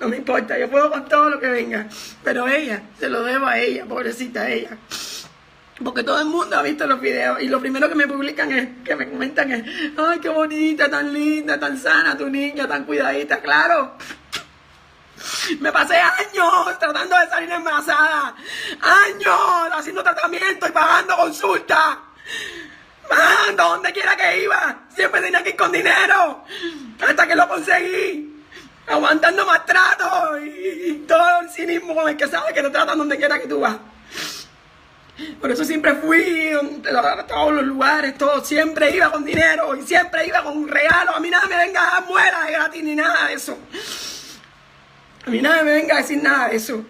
no me importa, yo puedo con todo lo que venga. Pero ella, se lo debo a ella, pobrecita ella. Porque todo el mundo ha visto los videos y lo primero que me publican es, que me comentan es, ay, qué bonita, tan linda, tan sana tu niña, tan cuidadita, claro. Me pasé años tratando de salir embarazada, años haciendo tratamiento y pagando consulta, Mando donde quiera que iba, siempre tenía que ir con dinero, hasta que lo conseguí aguantando maltrato y, y todo el cinismo el que sabe que te tratan donde quiera que tú vas. Por eso siempre fui a todos los lugares, todo, siempre iba con dinero y siempre iba con un regalo. A mí nada me venga a dar de gratis ni nada de eso. A mí nada me venga a decir nada de eso.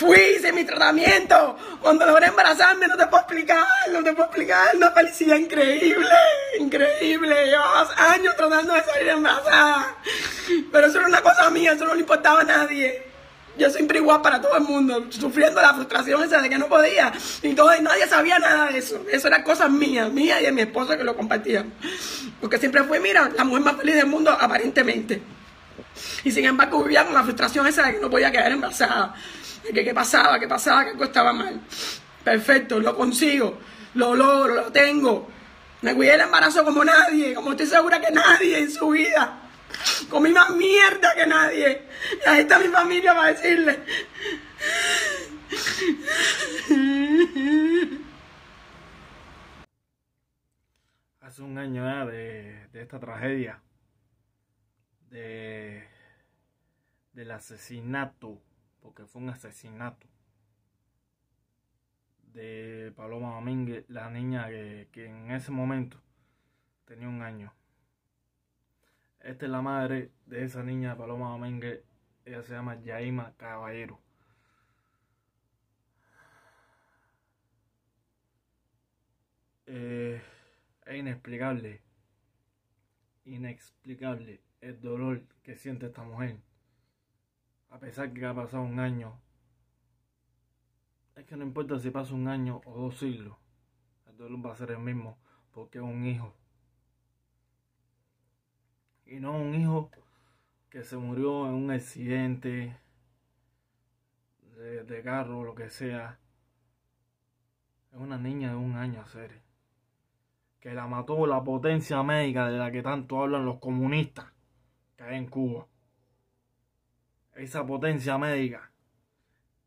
Fui, hice mi tratamiento. Cuando logré embarazarme, no te puedo explicar, no te puedo explicar. Una felicidad increíble, increíble. Llevaba años tratando de salir embarazada. Pero eso era una cosa mía, eso no le importaba a nadie. Yo siempre igual para todo el mundo, sufriendo la frustración esa de que no podía. Y todo, nadie sabía nada de eso. Eso era cosa mía, mía y de mi esposa que lo compartía, Porque siempre fui, mira, la mujer más feliz del mundo aparentemente. Y sin embargo vivía con la frustración esa de que no podía quedar embarazada que qué pasaba, qué pasaba, que algo mal. Perfecto, lo consigo, lo logro, lo tengo. Me cuidé el embarazo como nadie, como estoy segura que nadie en su vida. Comí más mierda que nadie. Y ahí está mi familia para decirle. Hace un año ¿eh? de, de esta tragedia, de, del asesinato porque fue un asesinato de Paloma Domínguez, la niña que, en ese momento tenía un año. Esta es la madre de esa niña Paloma Domínguez, ella se llama Yaima Caballero. Eh, es inexplicable, inexplicable el dolor que siente esta mujer a pesar que ha pasado un año, es que no importa si pasa un año o dos siglos, el dolor va a ser el mismo, porque es un hijo. Y no un hijo que se murió en un accidente de, carro o lo que sea. Es una niña de un año, ser, Que la mató la potencia médica de la que tanto hablan los comunistas que hay en Cuba esa potencia médica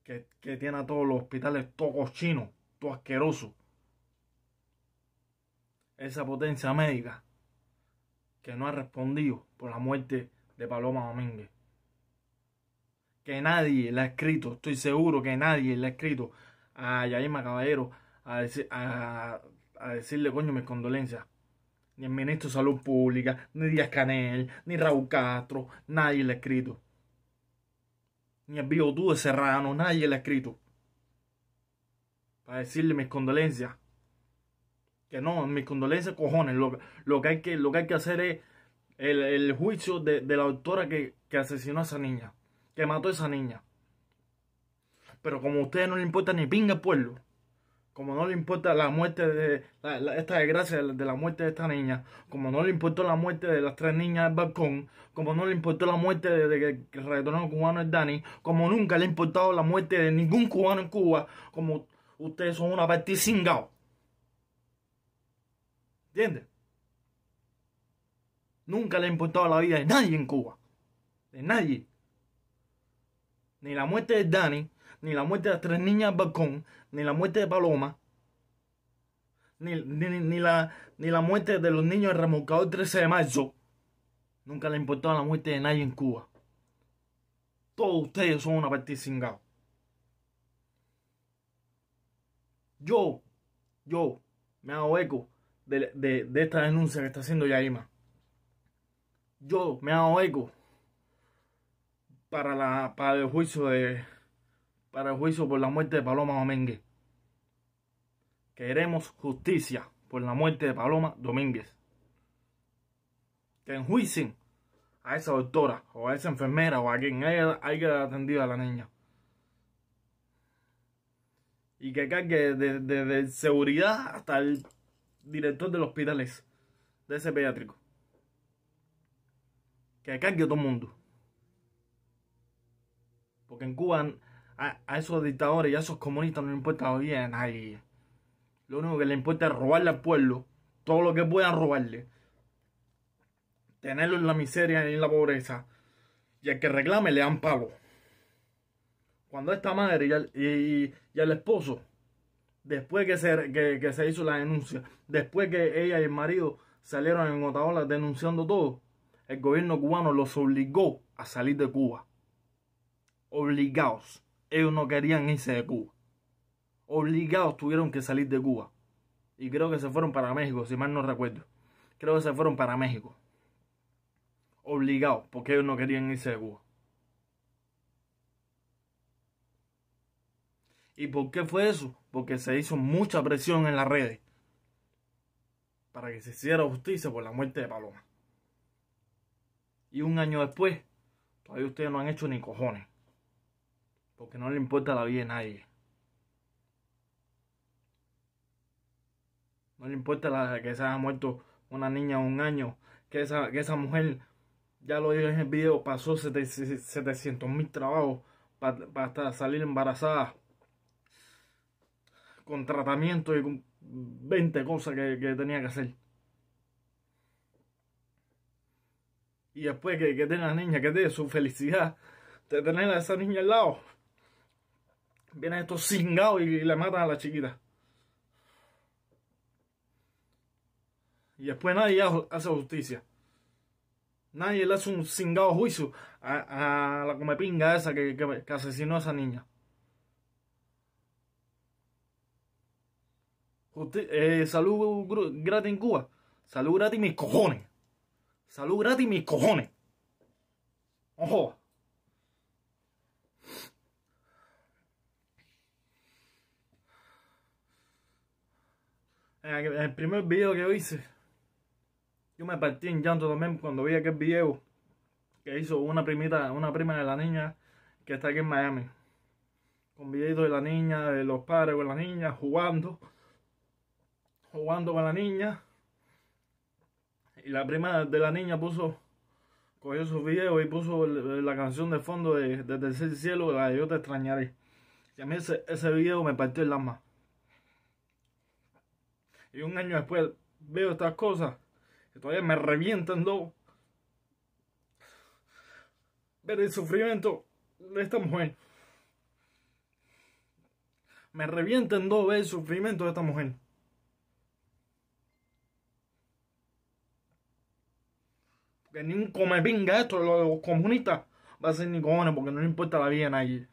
que, tiene a todos los hospitales, todo cochino, todo asqueroso. Esa potencia médica que no ha respondido por la muerte de Paloma Domínguez. Que nadie le ha escrito, estoy seguro que nadie le ha escrito a Yaima Caballero a, decirle, coño, mis condolencias ni el ministro de Salud Pública, ni Díaz Canel, ni Raúl Castro, nadie le ha escrito mi avvio due Serrano, nadie le ha escrito. Para decirle mis condolencias. Que no, mis condolencias cojones. Lo, lo, que, hay que, lo que hay que hacer es el, juicio de, la doctora que, que asesinó a esa niña. Que mató a esa niña. Pero como a ustedes no le importa ni pinga el pueblo como no le importa la muerte de esta desgracia de, la muerte de esta niña, como no le importó la muerte de las tres niñas del balcón, como no le importó la muerte de, que el retorno cubano es Dani, como nunca le ha importado la muerte de ningún cubano en Cuba, como ustedes son una partida ¿Entiendes? Nunca le ha importado la vida de nadie en Cuba. De nadie. Ni la muerte de Dani, ni la muerte de las tres niñas en balcón, ni la muerte de Paloma, ni, ni, la, ni la muerte de los niños remolcados el 13 de marzo. Nunca le importó la muerte de nadie en Cuba. Todos ustedes son una partida Yo, yo, me hago eco de, de, esta denuncia que está haciendo Yaima. Yo me hago eco para, la, para el juicio de, para el juicio por la muerte de Paloma Domínguez. Queremos justicia por la muerte de Paloma Domínguez. Que enjuicien a esa doctora o a esa enfermera o a quien haya, haya atendido a la niña. Y que cargue desde seguridad hasta el director de los hospitales de ese pediátrico. Que cargue todo el mundo. Porque en Cuba a, esos dictadores y a esos comunistas no les importa bien a Lo único que le importa es robarle al pueblo todo lo que puedan robarle. Tenerlo en la miseria y en la pobreza. Y el que reclame le dan pago Cuando esta madre y el esposo, después que se, que, se hizo la denuncia, después que ella y el marido salieron en Otaola denunciando todo, el gobierno cubano los obligó a salir de Cuba. Obligados ellos no querían irse de Cuba. Obligados tuvieron que salir de Cuba. Y creo que se fueron para México, si mal no recuerdo. Creo que se fueron para México. Obligados, porque ellos no querían irse de Cuba. ¿Y por qué fue eso? Porque se hizo mucha presión en las redes para que se hiciera justicia por la muerte de Paloma. Y un año después, todavía ustedes no han hecho ni cojones porque no le importa la vida a nadie. No le importa que se haya muerto una niña un año, que esa, que esa mujer, ya lo dije en el video, pasó 700 mil trabajos para, salir embarazada con tratamiento y con 20 cosas que, tenía que hacer. Y después que, tenga la niña, que tenga su felicidad de tener a esa niña al lado. Vienen estos cingados y le matan a la chiquita. Y después nadie hace justicia. Nadie le hace un cingado juicio a, la comepinga esa que, asesinó a esa niña. Eh, salud gratis en Cuba. Salud gratis mis cojones. Salud gratis mis cojones. Ojo. en el primer video que hice, yo me partí en llanto también cuando vi aquel video que hizo una primita, una prima de la niña que está aquí en Miami. Con videitos de la niña, de los padres con la niña, jugando, jugando con la niña. Y la prima de la niña puso, cogió su video y puso la canción de fondo de, desde Tercer Cielo, la de Yo Te Extrañaré. Y a mí ese, ese video me partió el alma. Y un año después veo estas cosas que todavía me revientan dos Ver el sufrimiento de esta mujer. Me revientan dos ver el sufrimiento de esta mujer. Porque ni un come pinga esto, los comunistas, va a ser ni cojones porque no le importa la vida a nadie.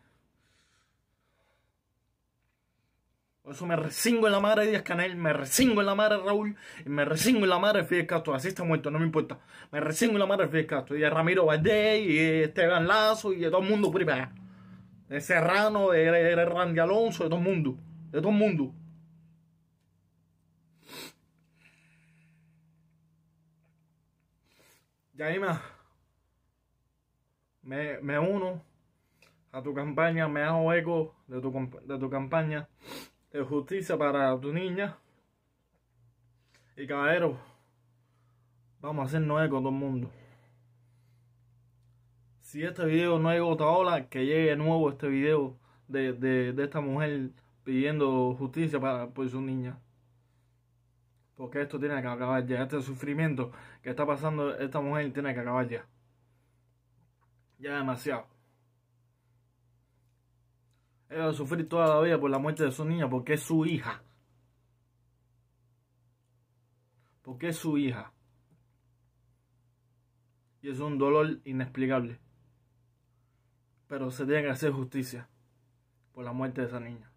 Por eso me resingo en la madre de Díaz Canel, me resingo en la madre de Raúl, y me resingo en la madre de Fidel Castro. Así está muerto, no me importa. Me resingo en la madre de Fidel Castro, y de Ramiro Valdés, y de Esteban Lazo, y de todo el mundo primero De Serrano, de, de, Randy Alonso, de todo el mundo. De todo el mundo. Yaima, me, me uno a tu campaña, me hago eco de tu, de tu campaña de justicia para tu niña. Y caballeros, vamos a hacer nueve con todo el mundo. Si este video no llegó a otra que llegue nuevo este video de, esta mujer pidiendo justicia para, por su niña. Porque esto tiene que acabar ya. Este sufrimiento que está pasando esta mujer tiene que acabar ya. Ya demasiado. Ella va a sufrir toda la vida por la muerte de su niña porque es su hija. Porque es su hija. Y es un dolor inexplicable. Pero se tiene que hacer justicia por la muerte de esa niña.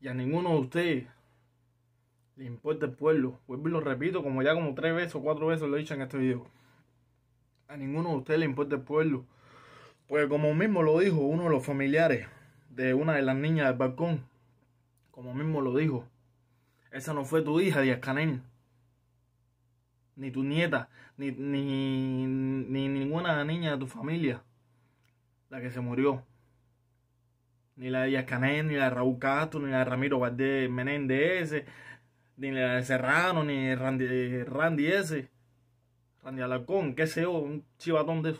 Y a ninguno de ustedes le importa el pueblo. Vuelvo pues y lo repito, como ya como tres veces o cuatro veces lo he dicho en este video. A ninguno de ustedes le importa el pueblo. Pues como mismo lo dijo uno de los familiares de una de las niñas del balcón, como mismo lo dijo, esa no fue tu hija, Díaz Canel, ni tu nieta, ni, ninguna niña de tu familia, la que se murió, ni la de Díaz ni la de Raúl Castro, ni la de Ramiro Valdés Menéndez ese, ni la de Serrano, ni Randy, eh, Randy ese, Randy Alarcón, qué sé yo, un chivatón de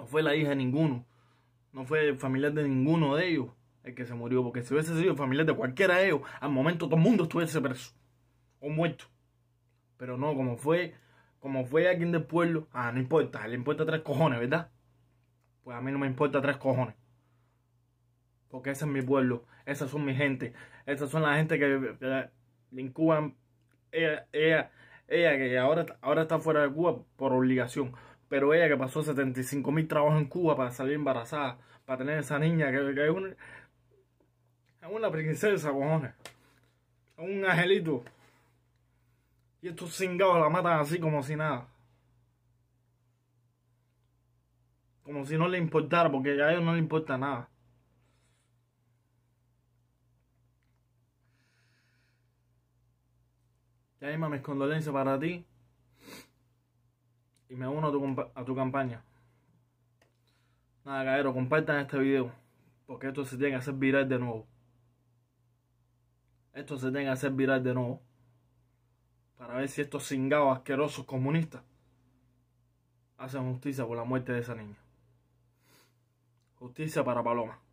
no fue la hija de ninguno. No fue familiar de ninguno de ellos el que se murió. Porque si hubiese sido familiar de cualquiera de ellos, al momento todo el mundo estuviese preso. O muerto. Pero no, como fue, como fue alguien del pueblo. Ah, no importa, le importa tres cojones, ¿verdad? Pues a mí no me importa tres cojones. Porque ese es mi pueblo, esas son mi gente, esas son la gente que, le ella, ella, ella que ahora, ahora está fuera de Cuba por obligación pero ella que pasó 75 mil trabajos en Cuba para salir embarazada, para tener esa niña que, es, una, es una princesa, cojones, es un angelito. Y estos cingados la matan así como si nada. Como si no le importara, porque a ellos no le importa nada. Ya, mis condolencias para ti y me uno a tu, campaña. Nada, cabrón, compartan este video. Porque esto se tiene que hacer viral de nuevo. Esto se tiene que hacer viral de nuevo. Para ver si estos cingados asquerosos comunistas hacen justicia por la muerte de esa niña. Justicia para Paloma.